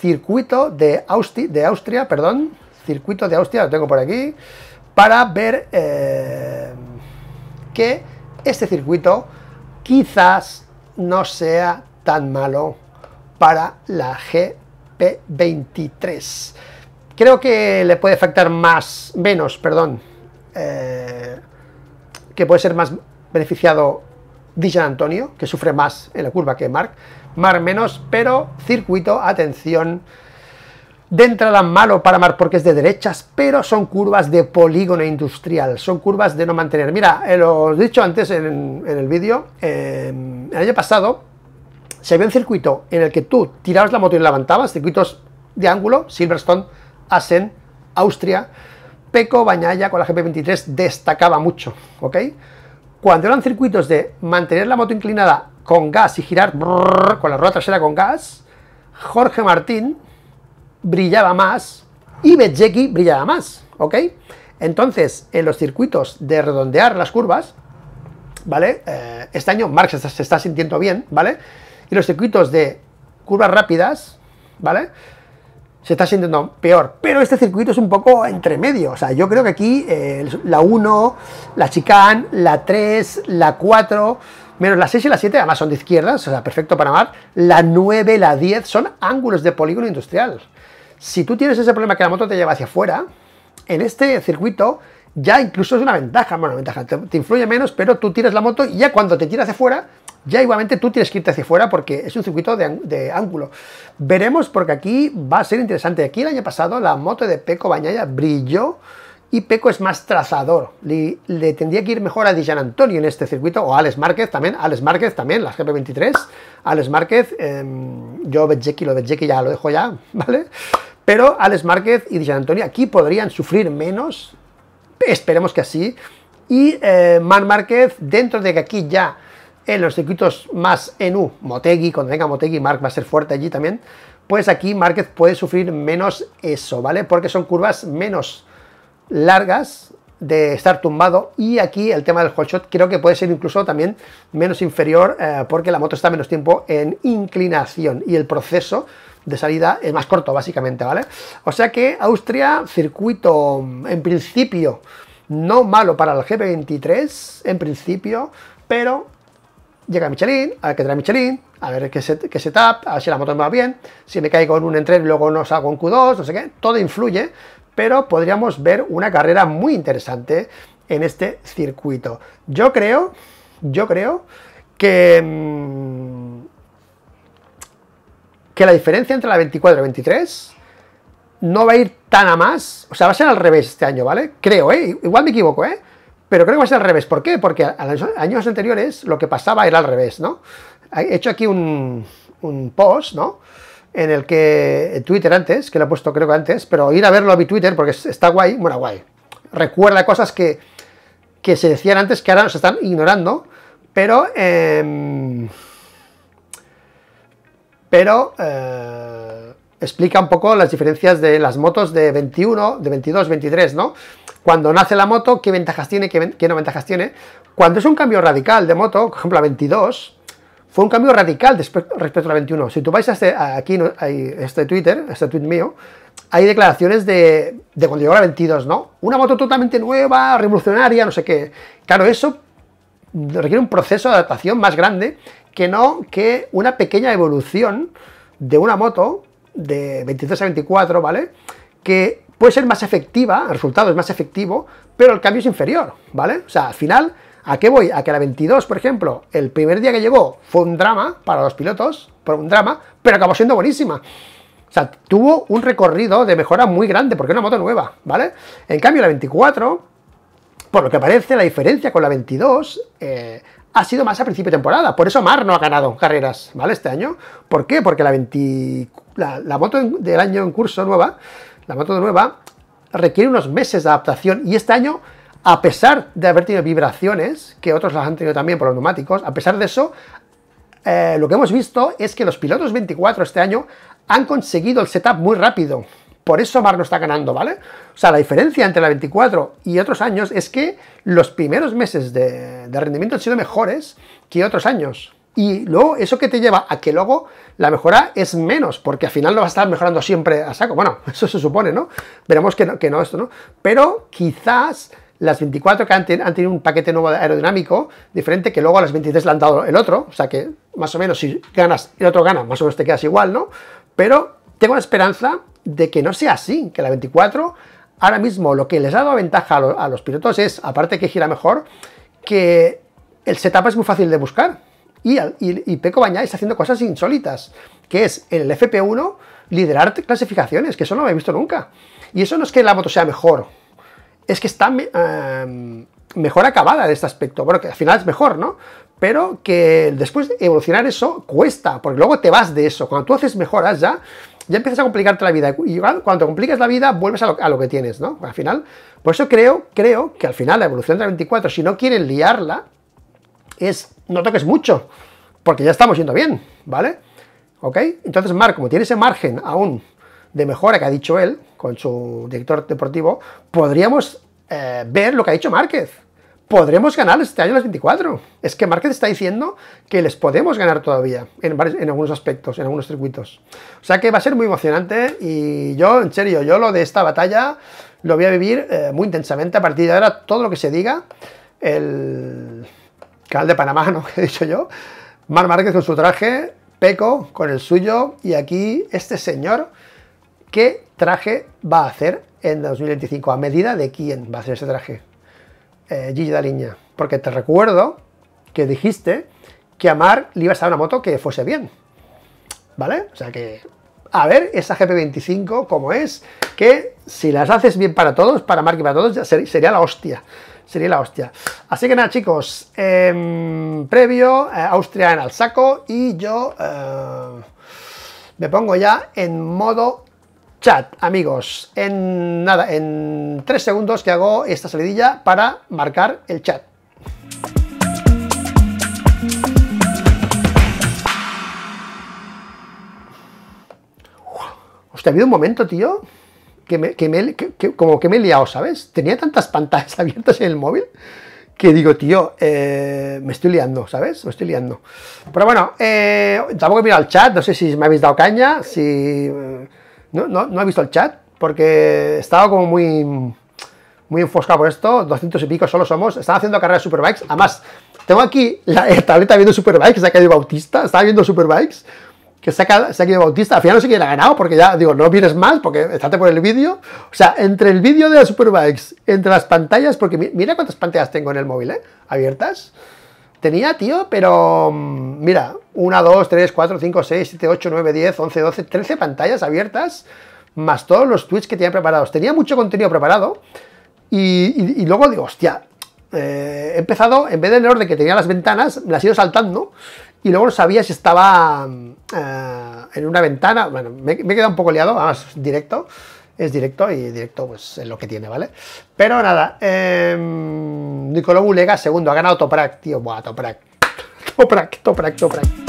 circuito de, de Austria, perdón, circuito de Austria, lo tengo por aquí, para ver eh, que este circuito quizás no sea tan malo para la GP23. Creo que le puede afectar más, menos, perdón, eh, que puede ser más beneficiado Dijan Antonio, que sufre más en la curva que Mark, Mar menos, pero circuito, atención, de entrada malo para Mar porque es de derechas, pero son curvas de polígono industrial, son curvas de no mantener. Mira, eh, lo he dicho antes en, el vídeo, eh, el año pasado se ve un circuito en el que tú tirabas la moto y la levantabas, circuitos de ángulo, Silverstone, Assen, Austria, Peco Bañaya con la GP23 destacaba mucho, ¿ok? Cuando eran circuitos de mantener la moto inclinada con gas y girar con la rueda trasera con gas, Jorge Martín brillaba más y Bezzecchi brillaba más, ¿ok? Entonces, en los circuitos de redondear las curvas, ¿vale? Eh, este año Marx se está, se está sintiendo bien, ¿vale? Y los circuitos de curvas rápidas, ¿vale? se está sintiendo peor. Pero este circuito es un poco entre medio. O sea, yo creo que aquí eh, la 1, la chicane, la 3, la 4, menos la 6 y la 7, además son de izquierdas, o sea, perfecto para amar. La 9, la 10 son ángulos de polígono industrial. Si tú tienes ese problema que la moto te lleva hacia afuera, en este circuito ya incluso es una ventaja, bueno, ventaja, te, influye menos, pero tú tiras la moto y ya cuando te tiras hacia afuera ya igualmente tú tienes que irte hacia fuera porque es un circuito de, ángulo. Veremos porque aquí va a ser interesante. Aquí el año pasado la moto de Peco Bañaya brilló y Peco es más trazador. Le, tendría que ir mejor a Dijan Antonio en este circuito, o Alex Márquez también, Alex Márquez también, la GP23, Alex Márquez, em, yo Betjeki, lo que ya lo dejo ya, ¿vale? Pero Alex Márquez y Dijan Antonio aquí podrían sufrir menos, esperemos que así, y eh, Man Márquez, dentro de que aquí ya en los circuitos más en U, Motegi, cuando venga Motegi, Mark va a ser fuerte allí también, pues aquí Márquez puede sufrir menos eso, ¿vale? Porque son curvas menos largas de estar tumbado y aquí el tema del hot shot creo que puede ser incluso también menos inferior eh, porque la moto está menos tiempo en inclinación y el proceso de salida es más corto básicamente, ¿vale? O sea que Austria, circuito mm, en principio no malo para el G23, en principio, pero llega Michelin, a ver qué trae Michelin, a ver qué, se, qué setup, a ver si la moto me va bien, si me cae con un entreno y luego no salgo con Q2, no sé qué, todo influye, pero podríamos ver una carrera muy interesante en este circuito. Yo creo, yo creo que, mm, que la diferencia entre la 24 y la 23 no va a ir tan a más, o sea, va a ser al revés este año, ¿vale? Creo, ¿eh? Igual me equivoco, ¿eh? Pero creo que va a ser al revés. ¿Por qué? Porque a, los años anteriores lo que pasaba era al revés, ¿no? He hecho aquí un, post, ¿no? En el que Twitter antes, que lo he puesto creo que antes, pero ir a verlo a mi Twitter porque está guay, bueno, guay. Recuerda cosas que, se decían antes que ahora nos están ignorando, pero... Em, pero... Eh, explica un poco las diferencias de las motos de 21, de 22, 23, ¿no? Cuando nace la moto, qué ventajas tiene, qué, qué no ventajas tiene. Cuando es un cambio radical de moto, por ejemplo, la 22, fue un cambio radical respecto a la 21. Si tú vais a este, aquí, hay este Twitter, este tweet mío, hay declaraciones de, de, cuando llegó la 22, ¿no? Una moto totalmente nueva, revolucionaria, no sé qué. Claro, eso requiere un proceso de adaptación más grande que no que una pequeña evolución de una moto de 23 a 24, ¿vale? Que puede ser más efectiva, el resultado es más efectivo, pero el cambio es inferior, ¿vale? O sea, al final, ¿a qué voy? A que la 22, por ejemplo, el primer día que llegó fue un drama para los pilotos, fue un drama, pero acabó siendo buenísima. O sea, tuvo un recorrido de mejora muy grande, porque es una moto nueva, ¿vale? En cambio, la 24, por lo que parece, la diferencia con la 22 eh, ha sido más a principio de temporada. Por eso Mar no ha ganado carreras, ¿vale? Este año. ¿Por qué? Porque la 24 la, moto del año en curso nueva, la moto nueva, requiere unos meses de adaptación y este año, a pesar de haber tenido vibraciones, que otros las han tenido también por los neumáticos, a pesar de eso, eh, lo que hemos visto es que los pilotos 24 este año han conseguido el setup muy rápido. Por eso Mar no está ganando, ¿vale? O sea, la diferencia entre la 24 y otros años es que los primeros meses de, de rendimiento han sido mejores que otros años y luego eso que te lleva a que luego la mejora es menos, porque al final lo vas a estar mejorando siempre a saco. Bueno, eso se supone, ¿no? Veremos que no, que no esto, ¿no? Pero quizás las 24 que han, tenido un paquete nuevo aerodinámico diferente que luego a las 23 le han dado el otro, o sea que más o menos si ganas el otro gana, más o menos te quedas igual, ¿no? Pero tengo la esperanza de que no sea así, que la 24 ahora mismo lo que les ha dado ventaja a los pilotos es, aparte que gira mejor, que el setup es muy fácil de buscar y, y, y Peco Bañáis haciendo cosas insólitas, que es en el FP1 liderar clasificaciones, que eso no lo he visto nunca. Y eso no es que la moto sea mejor, es que está eh, mejor acabada De este aspecto. Bueno, que al final es mejor, ¿no? Pero que después de evolucionar eso cuesta, porque luego te vas de eso. Cuando tú haces mejoras ya, ya empiezas a complicarte la vida. Y cuando complicas la vida, vuelves a lo, a lo, que tienes, ¿no? Al final, por eso creo, creo que al final la evolución de la 24, si no quieren liarla, es no toques mucho, porque ya estamos yendo bien, ¿vale? ¿Ok? Entonces marco, como tiene ese margen aún de mejora que ha dicho él, con su director deportivo, podríamos eh, ver lo que ha dicho Márquez. Podremos ganar este año las 24. Es que Márquez está diciendo que les podemos ganar todavía en, en algunos aspectos, en algunos circuitos. O sea que va a ser muy emocionante y yo, en serio, yo lo de esta batalla lo voy a vivir eh, muy intensamente. A partir de ahora, todo lo que se diga, el, canal de Panamá, ¿no? Que he dicho yo. Mar Márquez con su traje, Peco con el suyo, y aquí este señor, ¿qué traje va a hacer en 2025? ¿A medida de quién va a hacer ese traje? Eh, Gigi Daliña. Porque te recuerdo que dijiste que a Mar le iba a estar una moto que fuese bien. ¿Vale? O sea que a ver esa GP25 como es, que si las haces bien para todos, para Mark y para todos, ya sería la hostia sería la hostia. Así que nada, chicos, em, previo, eh, Austria en al saco y yo eh, me pongo ya en modo chat, amigos. En nada, en tres segundos que hago esta salidilla para marcar el chat. Hostia, ha habido un momento, tío que, me, como que me he liado, ¿sabes? Tenía tantas pantallas abiertas en el móvil que digo, tío, eh, me estoy liando, ¿sabes? Me estoy liando. Pero bueno, eh, tampoco he mirado el chat, no sé si me habéis dado caña, si... Eh, no, no, no he visto el chat, porque estaba como muy muy enfoscado por esto, 200 y pico solo somos, están haciendo carreras Superbikes, además, tengo aquí la eh, tableta viendo Superbikes, se ha caído Bautista, estaba viendo Superbikes, que se ha, se quedado Bautista. Al final no sé quién ha ganado, porque ya digo, no vienes más, porque estate por el vídeo. O sea, entre el vídeo de la Superbikes, entre las pantallas, porque mira cuántas pantallas tengo en el móvil, ¿eh? Abiertas. Tenía, tío, pero mm, mira, 1, 2, 3, 4, 5, 6, 7, 8, 9, 10, 11, 12, 13 pantallas abiertas, más todos los tweets que tenía preparados. Tenía mucho contenido preparado y, luego digo, hostia, eh, he empezado, en vez del orden que tenía las ventanas, me las he ido saltando y luego no sabía si estaba mm, Ah, en una ventana, bueno, me, me he quedado un poco liado, además directo, es directo y directo pues es lo que tiene, ¿vale? Pero nada, eh, em, Nicolò Bulega, segundo, ha ganado Toprak, tío, buah, Toprak, Toprak, Toprak, Toprak.